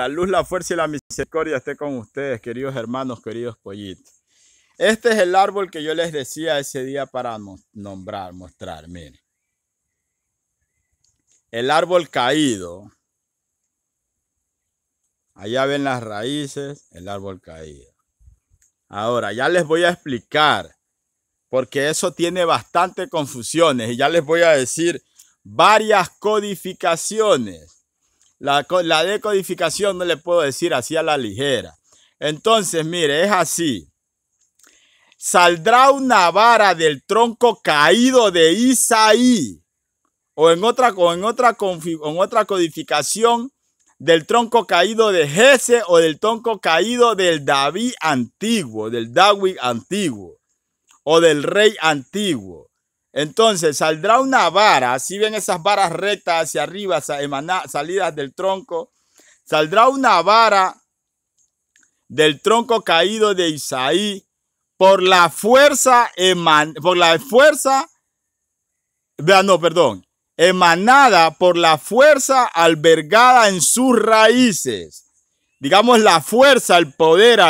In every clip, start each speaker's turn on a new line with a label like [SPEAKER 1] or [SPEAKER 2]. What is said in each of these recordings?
[SPEAKER 1] La luz, la fuerza y la misericordia esté con ustedes, queridos hermanos, queridos pollitos. Este es el árbol que yo les decía ese día para nombrar, mostrar. Miren. El árbol caído. Allá ven las raíces, el árbol caído. Ahora, ya les voy a explicar, porque eso tiene bastante confusiones y ya les voy a decir varias codificaciones la, decodificación no le puedo decir así a la ligera. Entonces, mire, es así. Saldrá una vara del tronco caído de Isaí. O en otra, en otra, en otra codificación, del tronco caído de Jesse o del tronco caído del David antiguo, del David antiguo o del rey antiguo. Entonces saldrá una vara, si ven esas varas rectas hacia arriba, salidas del tronco, saldrá una vara del tronco caído de Isaí por la fuerza, por la fuerza, no, perdón, emanada por la fuerza albergada en sus raíces. Digamos la fuerza, el poder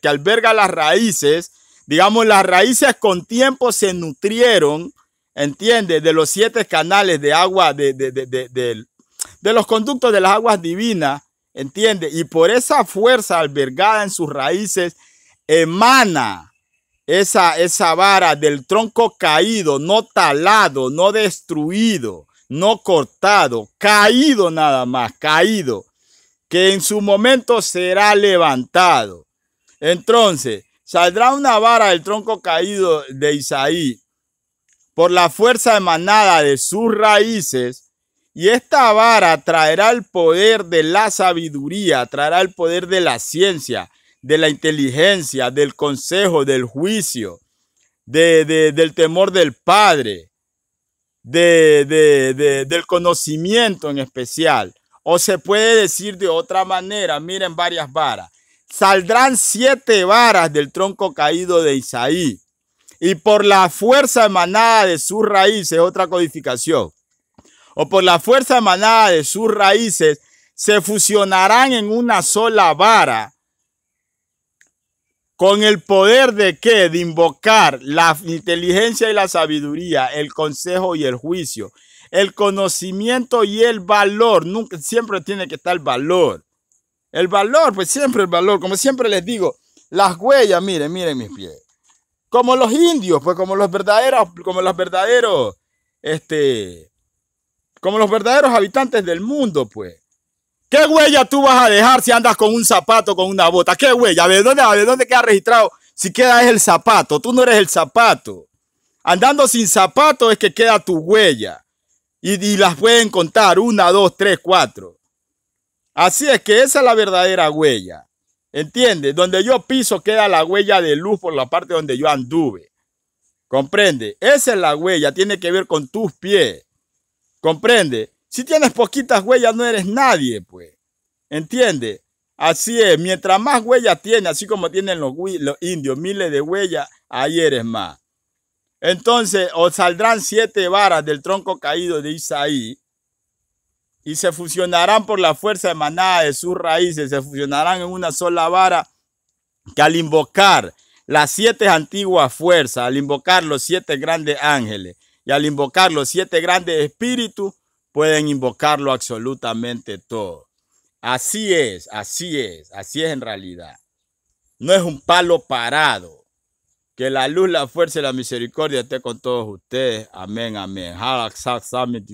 [SPEAKER 1] que alberga las raíces digamos, las raíces con tiempo se nutrieron, Entiende De los siete canales de agua, de, los conductos de las aguas divinas, Entiende Y por esa fuerza albergada en sus raíces emana esa, esa vara del tronco caído, no talado, no destruido, no cortado, caído nada más, caído, que en su momento será levantado. Entonces, Saldrá una vara del tronco caído de Isaí por la fuerza emanada de sus raíces, y esta vara traerá el poder de la sabiduría, traerá el poder de la ciencia, de la inteligencia, del consejo, del juicio, del temor del Padre, del conocimiento en especial. O se puede decir de otra manera, miren varias varas saldrán siete varas del tronco caído de Isaí, y por la fuerza emanada de sus raíces, otra codificación, o por la fuerza emanada de sus raíces, se fusionarán en una sola vara con el poder de que De invocar la inteligencia y la sabiduría, el consejo y el juicio, el conocimiento y el valor. Nunca, siempre tiene que estar valor. El valor, pues siempre el valor, como siempre les digo, las huellas, miren, miren mis pies. Como los indios, pues como los verdaderos, como los verdaderos, este, como los verdaderos habitantes del mundo, pues. ¿Qué huella tú vas a dejar si andas con un zapato, con una bota? ¿Qué huella? ¿De dónde, de dónde queda registrado? Si queda es el zapato, tú no eres el zapato. Andando sin zapato es que queda tu huella. Y, y las pueden contar, una, dos, tres, cuatro. Así es que esa es la verdadera huella. ¿Entiendes? Donde yo piso queda la huella de luz por la parte donde yo anduve. ¿Comprende? Esa es la huella, tiene que ver con tus pies. ¿Comprende? Si tienes poquitas huellas no eres nadie, pues. ¿Entiende? Así es, mientras más huellas tiene así como tienen los, los indios, miles de huellas, ahí eres más. Entonces, os saldrán siete varas del tronco caído de Isaí, y se fusionarán por la fuerza emanada de sus raíces, se fusionarán en una sola vara que al invocar las siete antiguas fuerzas, al invocar los siete grandes ángeles y al invocar los siete grandes espíritus, pueden invocarlo absolutamente todo. Así es, así es, así es en realidad. No es un palo parado. Que la luz, la fuerza y la misericordia esté con todos ustedes. Amén, amén. Amén, amén.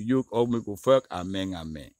[SPEAKER 1] Amén, amén.